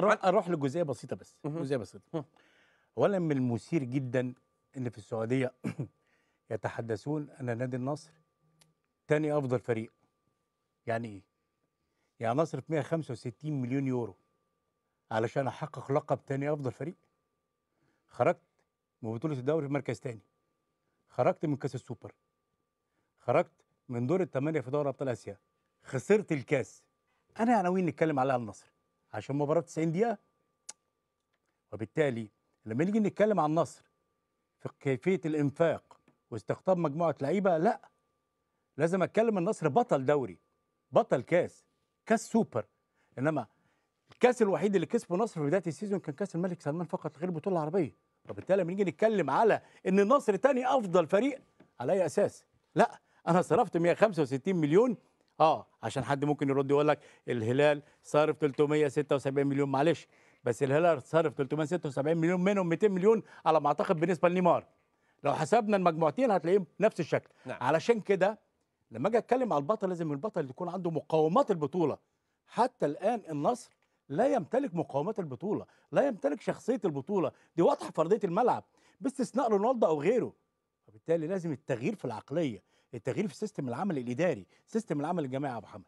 اروح اروح لجزئيه بسيطه بس جزئيه بسيطه اولا من المثير جدا ان في السعوديه يتحدثون ان نادي النصر ثاني افضل فريق يعني ايه يعني نصرف 165 مليون يورو علشان احقق لقب ثاني افضل فريق خرجت من بطوله الدوري في مركز تاني خرجت من كاس السوبر خرجت من دور الثمانيه في دوري ابطال اسيا خسرت الكاس انا عناوين نتكلم عليها النصر عشان مباراه 90 دقيقه وبالتالي لما نيجي نتكلم عن النصر في كيفيه الانفاق واستقطاب مجموعه لعيبه لا لازم اتكلم النصر بطل دوري بطل كاس كاس سوبر انما الكاس الوحيد اللي كسبه النصر في بدايه السيزون كان كاس الملك سلمان فقط غير البطوله العربيه وبالتالي لما نيجي نتكلم على ان النصر تاني افضل فريق على اي اساس لا انا صرفت 165 مليون اه عشان حد ممكن يرد يقول لك الهلال صارف 376 مليون معلش بس الهلال صرف 376 مليون منهم 200 مليون على ما اعتقد بالنسبه لنيمار لو حسبنا المجموعتين هتلاقيهم نفس الشكل نعم. علشان كده لما اجي اتكلم على البطل لازم البطل يكون عنده مقومات البطوله حتى الان النصر لا يمتلك مقومات البطوله لا يمتلك شخصيه البطوله دي واضحه في ارضيه الملعب باستثناء رونالدو او غيره وبالتالي لازم التغيير في العقليه التغيير في سيستم العمل الاداري سيستم العمل الجماعي يا ابو حمد